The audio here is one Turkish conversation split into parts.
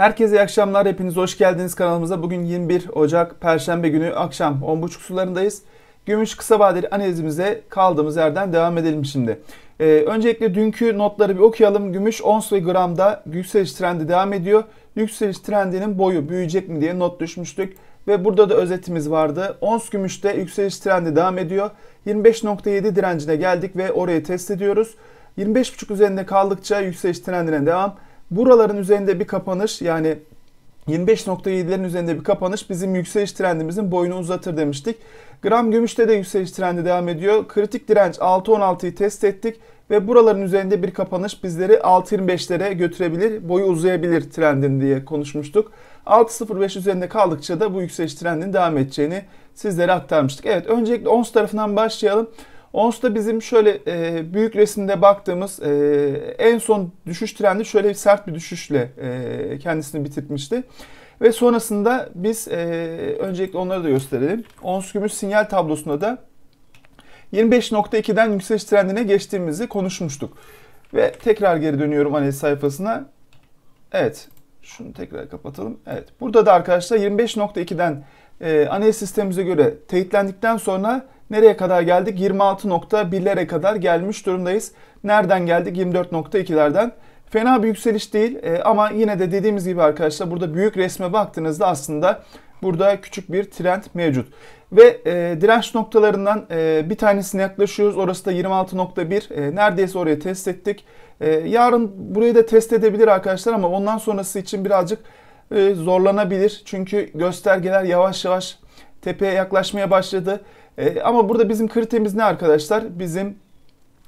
Herkese iyi akşamlar. Hepiniz hoş geldiniz kanalımıza. Bugün 21 Ocak Perşembe günü akşam 10.30 sularındayız. Gümüş kısa vadeli analizimize kaldığımız yerden devam edelim şimdi. Ee, öncelikle dünkü notları bir okuyalım. Gümüş 10 ve gramda yükseliş trendi devam ediyor. Yükseliş trendinin boyu büyüyecek mi diye not düşmüştük. Ve burada da özetimiz vardı. Ons gümüşte yükseliş trendi devam ediyor. 25.7 direncine geldik ve orayı test ediyoruz. 25.5 üzerinde kaldıkça yükseliş trendine devam Buraların üzerinde bir kapanış yani 25.7'lerin üzerinde bir kapanış bizim yükseliş trendimizin boyunu uzatır demiştik. Gram gümüşte de yükseliş trendi devam ediyor. Kritik direnç 6.16'yı test ettik ve buraların üzerinde bir kapanış bizleri 6.25'lere götürebilir, boyu uzayabilir trendin diye konuşmuştuk. 6.05 üzerinde kaldıkça da bu yükseliş trendinin devam edeceğini sizlere aktarmıştık. Evet öncelikle ons tarafından başlayalım. Ons da bizim şöyle e, büyük resimde baktığımız e, en son düşüş trendi şöyle sert bir düşüşle e, kendisini bitirmişti. Ve sonrasında biz e, öncelikle onları da gösterelim. Ons gümüş sinyal tablosunda da 25.2'den yükseliş trendine geçtiğimizi konuşmuştuk. Ve tekrar geri dönüyorum analiz sayfasına. Evet. Şunu tekrar kapatalım. Evet. Burada da arkadaşlar 25.2'den e, analiz sistemimize göre teyitlendikten sonra Nereye kadar geldik? 26.1'lere kadar gelmiş durumdayız. Nereden geldik? 24.2'lerden. Fena bir yükseliş değil e, ama yine de dediğimiz gibi arkadaşlar burada büyük resme baktığınızda aslında burada küçük bir trend mevcut. Ve e, direnç noktalarından e, bir tanesine yaklaşıyoruz. Orası da 26.1. E, neredeyse oraya test ettik. E, yarın burayı da test edebilir arkadaşlar ama ondan sonrası için birazcık e, zorlanabilir. Çünkü göstergeler yavaş yavaş tepeye yaklaşmaya başladı. E, ama burada bizim kriterimiz ne arkadaşlar? Bizim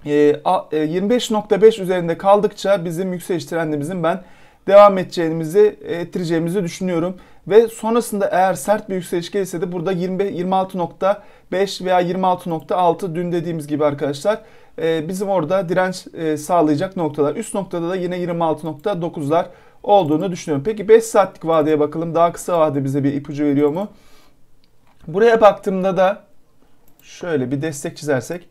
e, 25.5 e, üzerinde kaldıkça bizim yükseliş trendimizin ben devam edeceğimizi, ettireceğimizi düşünüyorum. Ve sonrasında eğer sert bir yükseliş gelirse de burada 20, 26.5 veya 26.6 dün dediğimiz gibi arkadaşlar e, bizim orada direnç e, sağlayacak noktalar. Üst noktada da yine 26.9'lar olduğunu düşünüyorum. Peki 5 saatlik vadeye bakalım. Daha kısa vade bize bir ipucu veriyor mu? Buraya baktığımda da şöyle bir destek çizersek.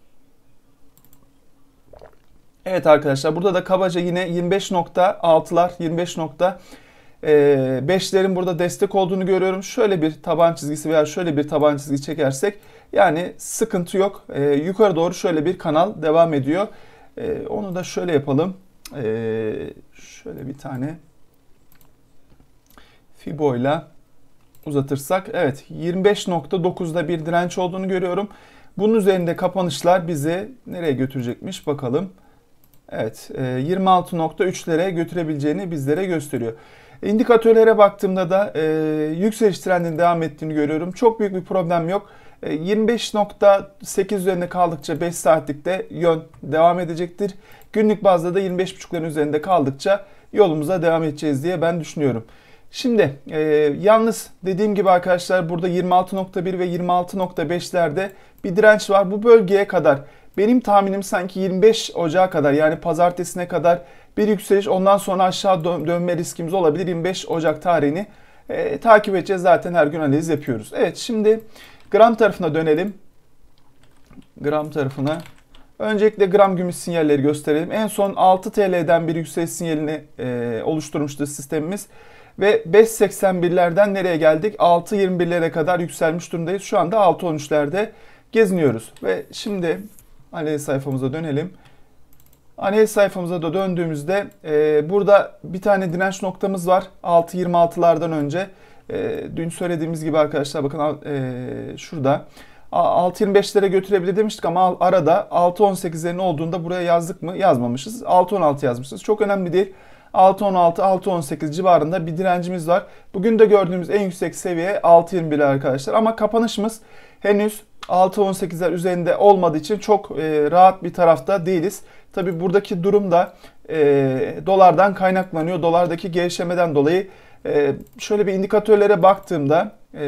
Evet arkadaşlar burada da kabaca yine 25.6'lar 25.5'lerin burada destek olduğunu görüyorum. Şöyle bir taban çizgisi veya şöyle bir taban çizgi çekersek yani sıkıntı yok. E, yukarı doğru şöyle bir kanal devam ediyor. E, onu da şöyle yapalım. E, şöyle bir tane Fibo ile uzatırsak evet 25.9'da bir direnç olduğunu görüyorum. Bunun üzerinde kapanışlar bizi nereye götürecekmiş bakalım. Evet 26.3'lere e, götürebileceğini bizlere gösteriyor. İndikatörlere baktığımda da e, yükseliş trendinin devam ettiğini görüyorum. Çok büyük bir problem yok. E, 25.8 üzerinde kaldıkça 5 saatlikte yön devam edecektir. Günlük bazda da 25.5'ların üzerinde kaldıkça yolumuza devam edeceğiz diye ben düşünüyorum. Şimdi e, yalnız dediğim gibi arkadaşlar burada 26.1 ve 26.5'lerde bir direnç var. Bu bölgeye kadar benim tahminim sanki 25 Ocağı kadar yani pazartesine kadar bir yükseliş ondan sonra aşağı dön dönme riskimiz olabilir. 25 Ocak tarihini e, takip edeceğiz. Zaten her gün analiz yapıyoruz. Evet şimdi gram tarafına dönelim. Gram tarafına. Öncelikle gram gümüş sinyalleri gösterelim. En son 6 TL'den bir yükseliş sinyalini e, oluşturmuştu sistemimiz. Ve 5.81'lerden nereye geldik? 6.21'lere kadar yükselmiş durumdayız. Şu anda 6.13'lerde geziniyoruz. Ve şimdi analiz sayfamıza dönelim. Analiz sayfamıza da döndüğümüzde e, burada bir tane direnç noktamız var. 6.26'lardan önce. E, dün söylediğimiz gibi arkadaşlar bakın e, şurada. 6.25'lere götürebilir demiştik ama arada 6.18'lerin olduğunda buraya yazdık mı? Yazmamışız. 6.16 yazmışız. Çok önemli değil. 6.16, 6.18 civarında bir direncimiz var. Bugün de gördüğümüz en yüksek seviye 6.21 arkadaşlar. Ama kapanışımız henüz 6.18'ler üzerinde olmadığı için çok e, rahat bir tarafta değiliz. Tabi buradaki durum da e, dolardan kaynaklanıyor. Dolardaki gevşemeden dolayı e, şöyle bir indikatörlere baktığımda e,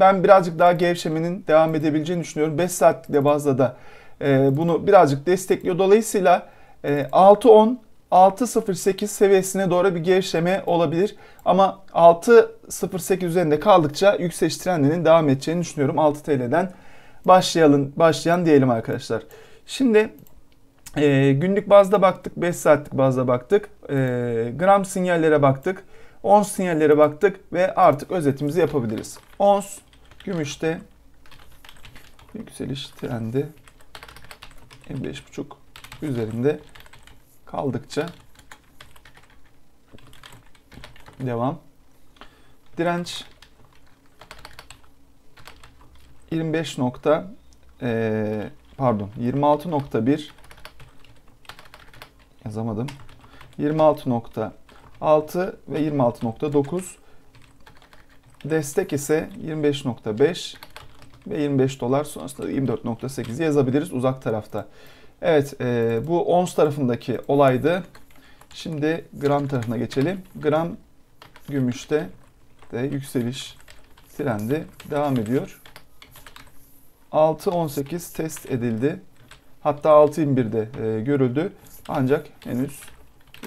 ben birazcık daha gevşemenin devam edebileceğini düşünüyorum. 5 saatlikte bazda da e, bunu birazcık destekliyor. Dolayısıyla e, 6.10 6.08 seviyesine doğru bir gevşeme olabilir. Ama 6.08 üzerinde kaldıkça yükseliş trendinin devam edeceğini düşünüyorum. 6 TL'den başlayalım, başlayan diyelim arkadaşlar. Şimdi e, günlük bazda baktık, 5 saatlik bazda baktık, e, gram sinyallere baktık, ons sinyallere baktık ve artık özetimizi yapabiliriz. Ons gümüşte yükseliş trendi 5.5 üzerinde kaldıkça devam. Direnç 25 nokta e, pardon 26.1 yazamadım. 26.6 ve 26.9 destek ise 25.5 ve 25 dolar sonrasında 24.8 yazabiliriz uzak tarafta. Evet e, bu ons tarafındaki olaydı. Şimdi gram tarafına geçelim. Gram gümüşte de yükseliş trendi devam ediyor. 6.18 test edildi. Hatta 6.21'de e, görüldü. Ancak henüz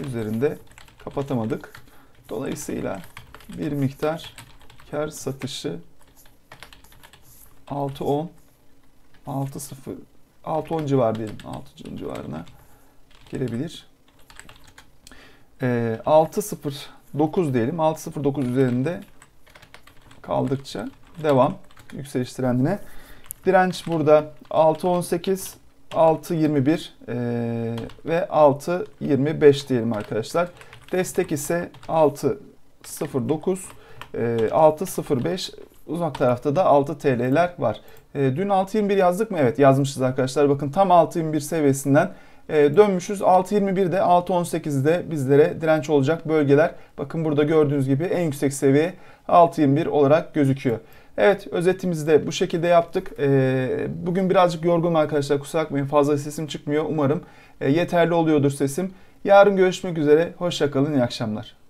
üzerinde kapatamadık. Dolayısıyla bir miktar kar satışı 6.10 6.0 6-10 civar diyelim. 6-10 civarına gelebilir. E, ee, 6-0-9 diyelim. 6-0-9 üzerinde kaldıkça devam yükseliş trendine. Direnç burada 6-18, 6-21 e, ve 6-25 diyelim arkadaşlar. Destek ise 6-09, e, 6-05 Uzak tarafta da 6 TL'ler var. E, dün 6.21 yazdık mı? Evet yazmışız arkadaşlar. Bakın tam 6.21 seviyesinden e, dönmüşüz. 6.21'de 6.18'de bizlere direnç olacak bölgeler. Bakın burada gördüğünüz gibi en yüksek seviye 6.21 olarak gözüküyor. Evet özetimizi de bu şekilde yaptık. E, bugün birazcık yorgunum arkadaşlar kusura bakmayın fazla sesim çıkmıyor. Umarım e, yeterli oluyordur sesim. Yarın görüşmek üzere. Hoşçakalın iyi akşamlar.